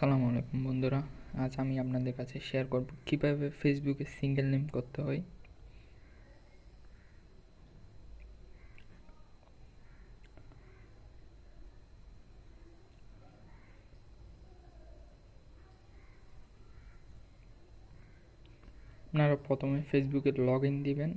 সালাম আলাইকুম বন্ধুরা আজ আমি আপনাদের কাছে শেয়ার করব কীভাবে ফেসবুকে সিঙ্গেল নেম করতে হয় আপনারা প্রথমে ফেসবুকে লগ ইন দিবেন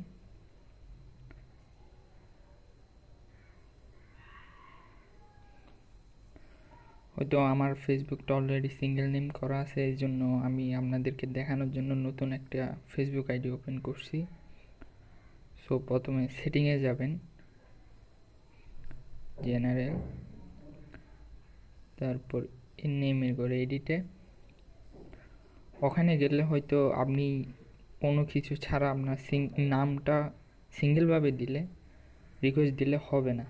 হয়তো আমার ফেসবুকটা অলরেডি সিঙ্গেল নেম করা আছে এই জন্য আমি আপনাদেরকে দেখানোর জন্য নতুন একটা ফেসবুক আইডি ওপেন করছি সো প্রথমে সেটিংয়ে যাবেন জেনারেল তারপর নেমের করে এডিটে ওখানে গেলে হয়তো আপনি কোনো কিছু ছাড়া আপনার সিং নামটা সিঙ্গেলভাবে দিলে রিকোয়েস্ট দিলে হবে না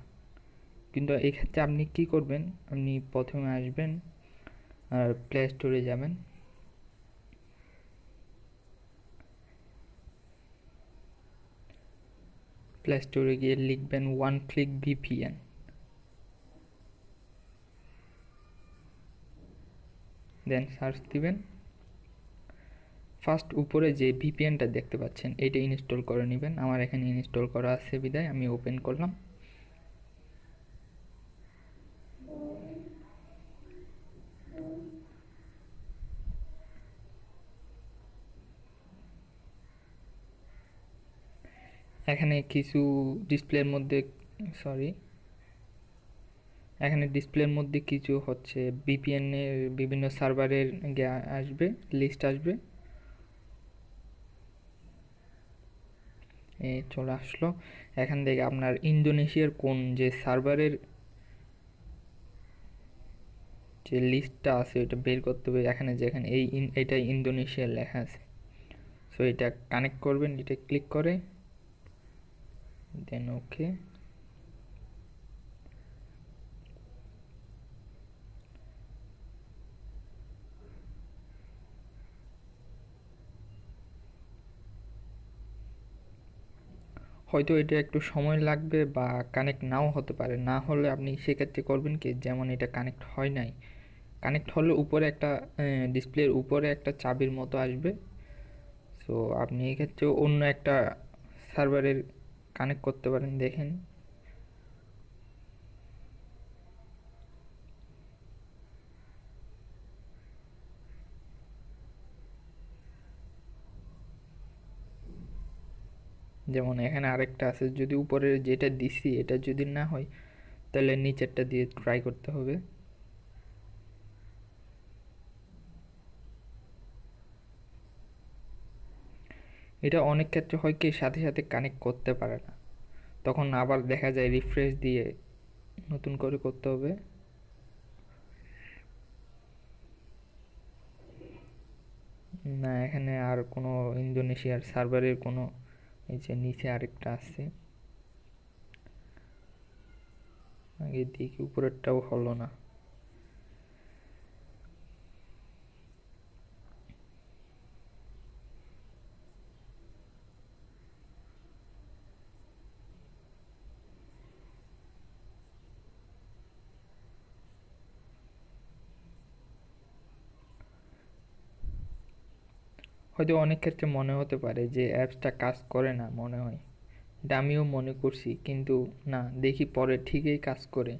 কিন্তু এক্ষেত্রে আপনি কি করবেন আপনি প্রথমে আসবেন আর প্লে স্টোরে যাবেন প্লে স্টোরে গিয়ে লিখবেন one click VPN then search দিবেন ফার্স্ট উপরে যে ভিপিএনটা দেখতে পাচ্ছেন এটা ইনস্টল করে নেবেন আমার এখানে ইনস্টল করা আছে বিদায় আমি ওপেন করলাম এখানে কিছু ডিসপ্লের মধ্যে সরি এখানে ডিসপ্লের মধ্যে কিছু হচ্ছে বিপিএনের বিভিন্ন সার্ভারের আসবে লিস্ট আসবে এ চলে আসলো এখান থেকে আপনার ইন্দোনেশিয়ার কোন যে সার্ভারের যে লিস্টটা আছে ওইটা বের করতে হবে এখানে যেখানে এই এটা ইন্দোনেশিয়ার লেখা আছে সো এটা কানেক্ট করবেন এটা ক্লিক করে then ok হয়তো এটা একটু সময় লাগবে বা কানেক্ট নাও হতে পারে না হলে আপনি সেক্ষেত্রে করবেন কি যেমন এটা কানেক্ট হয় নাই কানেক্ট হলে উপরে একটা ডিসপ্লের উপরে একটা চাবির মতো আসবে সো আপনি এক্ষেত্রে অন্য একটা সার্ভারের কানেক্ট করতে পারেন দেখেন যেমন এখানে আরেকটা আছে যদি উপরের যেটা দিছি এটা যদি না হয় তাহলে নিচেরটা দিয়ে ট্রাই করতে হবে এটা অনেক ক্ষেত্রে হয় কি সাথে সাথে কানেক্ট করতে পারে না তখন আবার দেখা যায় রিফ্রেশ দিয়ে নতুন করে করতে হবে না এখানে আর কোনো ইন্দোনেশিয়ার সার্ভারের কোনো এই যে নিচে আরেকটা আছে আগে দেখি উপরেরটাও হলো না হয়তো অনেক ক্ষেত্রে মনে হতে পারে যে অ্যাপসটা কাজ করে না মনে হয় এটা আমিও মনে করছি কিন্তু না দেখি পরে ঠিকই কাজ করে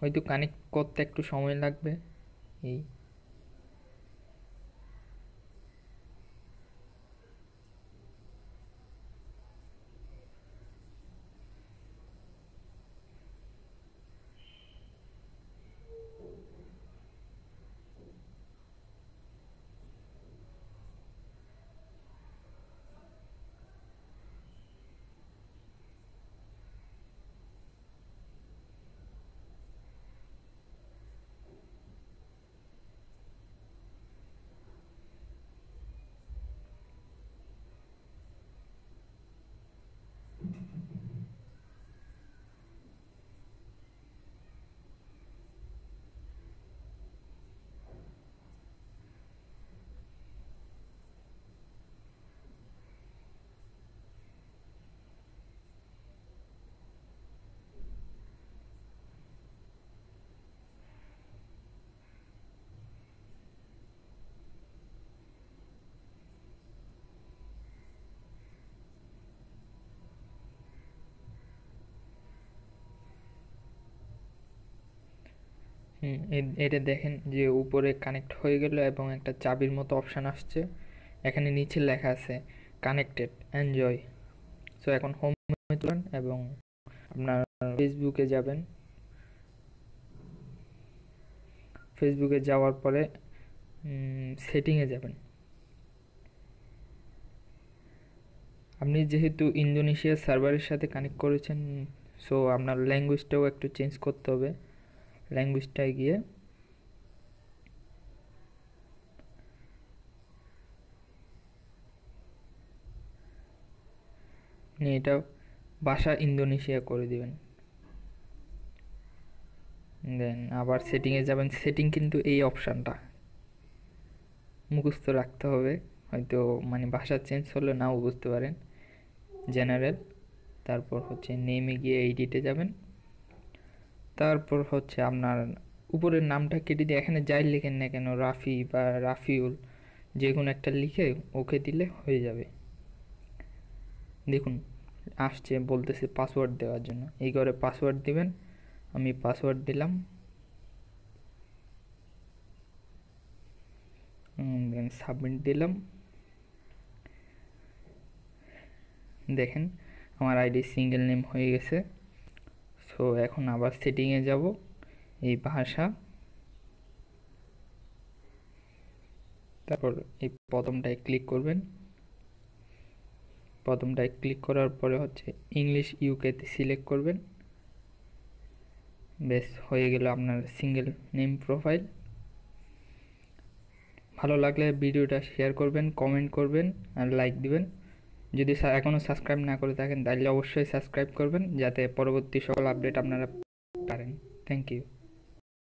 হয়তো কানেক্ট করতে একটু সময় লাগবে এই এটা দেখেন যে উপরে কানেক্ট হয়ে গেল এবং একটা চাবির মতো অপশান আসছে এখানে নিচে লেখা আছে কানেক্টেড এনজয় সো এখন হোম তুলেন এবং আপনার ফেসবুকে যাবেন ফেসবুকে যাওয়ার পরে সেটিংয়ে যাবেন আপনি যেহেতু ইন্দোনেশিয়ার সার্ভারের সাথে কানেক্ট করেছেন সো আপনার ল্যাঙ্গুয়েজটাও একটু চেঞ্জ করতে হবে ল্যাঙ্গুয়েজটায় গিয়ে নিয়ে এটা ভাষা ইন্দোনেশিয়া করে দেবেন দেন আবার সেটিংয়ে যাবেন সেটিং কিন্তু এই অপশানটা মুখস্থ রাখতে হবে হয়তো মানে ভাষা চেঞ্জ হলে নাও বুঝতে পারেন জেনারেল তারপর হচ্ছে নেমে গিয়ে এইডিটে যাবেন তারপর হচ্ছে আপনার উপরের নামটা কেটে দিয়ে এখানে যাই লিখেন না কেন রাফি বা রাফিউল যে কোনো একটা লিখে ওকে দিলে হয়ে যাবে দেখুন আসছে বলতেছে পাসওয়ার্ড দেওয়ার জন্য এই ঘরে পাসওয়ার্ড দিবেন আমি পাসওয়ার্ড দিলাম সাবমিট দিলাম দেখেন আমার আইডি সিঙ্গেল নেম হয়ে গেছে সো এখন আবার সেটিংয়ে যাব এই ভাষা তারপর এই প্রথমটায় ক্লিক করবেন প্রথমটায় ক্লিক করার পরে হচ্ছে ইংলিশ ইউকেতে সিলেক্ট করবেন বেশ হয়ে গেল আপনার সিঙ্গেল নেম প্রোফাইল ভালো লাগলে ভিডিওটা শেয়ার করবেন কমেন্ট করবেন আর লাইক দিবেন যদি এখনও সাবস্ক্রাইব না করে থাকেন তাহলে অবশ্যই সাবস্ক্রাইব করবেন যাতে পরবর্তী সকল আপডেট আপনারা পারেন থ্যাংক ইউ